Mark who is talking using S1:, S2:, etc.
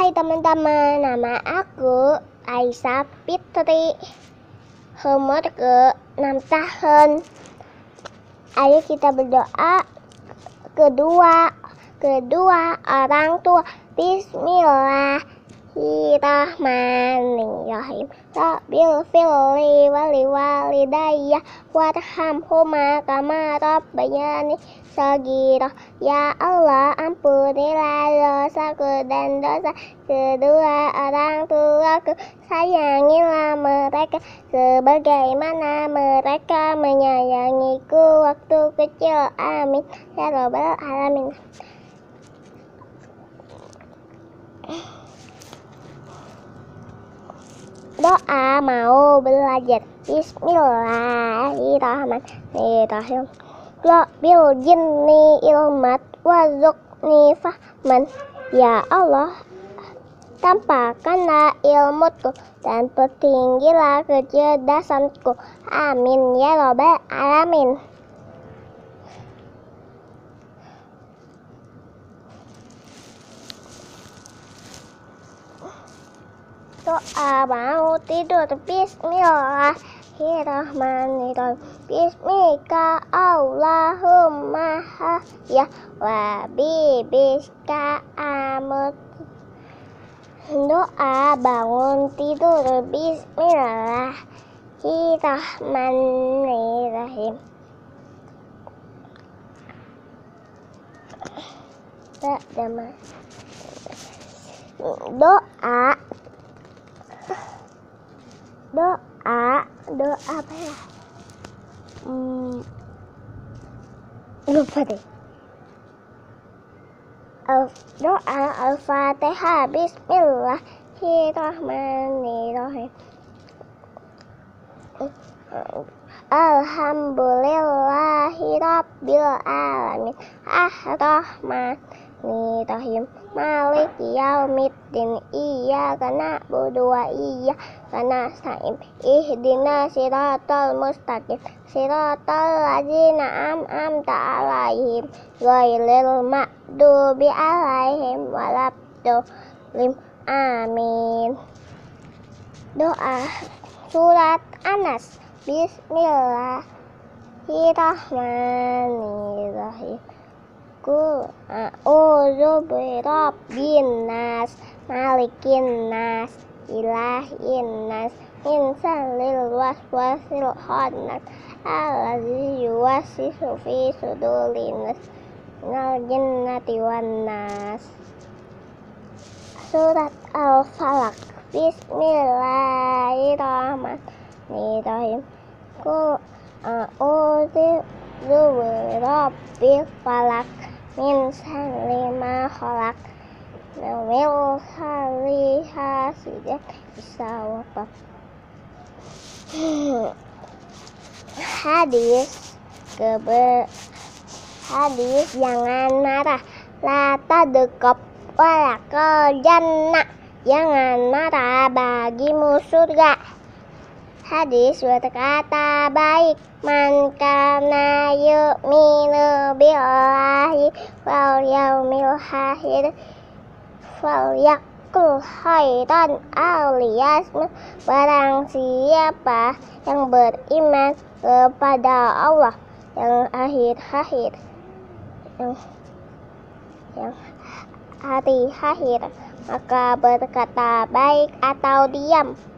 S1: Hai teman-teman, nama aku Aisyah Fitri Umur ke 6 tahun Ayo kita berdoa Kedua Kedua orang tua Bismillah Bismillahirrahmanirrahim Rabbil fili wali wali daya warham huma kama rabbayani sagira Ya Allah ampunilah dosaku dan dosa kedua orang tua tuaku Sayangilah mereka sebagaimana mereka menyayangiku waktu kecil Amin Ya Robbal Alamin doa mau belajar Bismillahirrahmanirrahim Lo Rabbil jinni ilmat wazukni fahman Ya Allah Tampakkanlah ilmuku dan pertinggilah kecerdasanku Amin ya robbal alamin doa mau tidur Bismillahirrahmanirrahim Bismika Allahumma ya wa bibiska amut doa bangun tidur Bismillahirrahmanirrahim Tak ada doa doa doa apa ya hmm, lupa deh Al doa al-fatihah bismillahirrahmanirrahim Alhamdulillahi Rabbil Alamin Ar-Rahman Bismillahirrahmanirrahim Malik Din Iya karena budua iya karena saim Ihdina siratal mustaqim Siratal lazina am am ta'alaihim Mak ma'dubi alaihim Lim Amin Doa Surat Anas Bismillah Bismillahirrahmanirrahim aku a'udzu eh, birabbin nas, malikin nas, ilahin nas, min syarril waswasil khannas, allazi yuwaswisu fi sudurin nas, minal jinnati wan nas. Surat Al-Falaq. Bismillahirrahmanirrahim. ku a'udzu eh, birabbil falak insan lima kolak Nawil hari hasidat bisa apa Hadis keber Hadis jangan marah Lata dekop walakol jannah Jangan marah bagimu surga Hadis berkata baik Man karena yu'minu bi'ala wal yaumil akhir fal yakul khairan alias barang siapa yang beriman kepada Allah yang akhir-akhir yang yang hari akhir maka berkata baik atau diam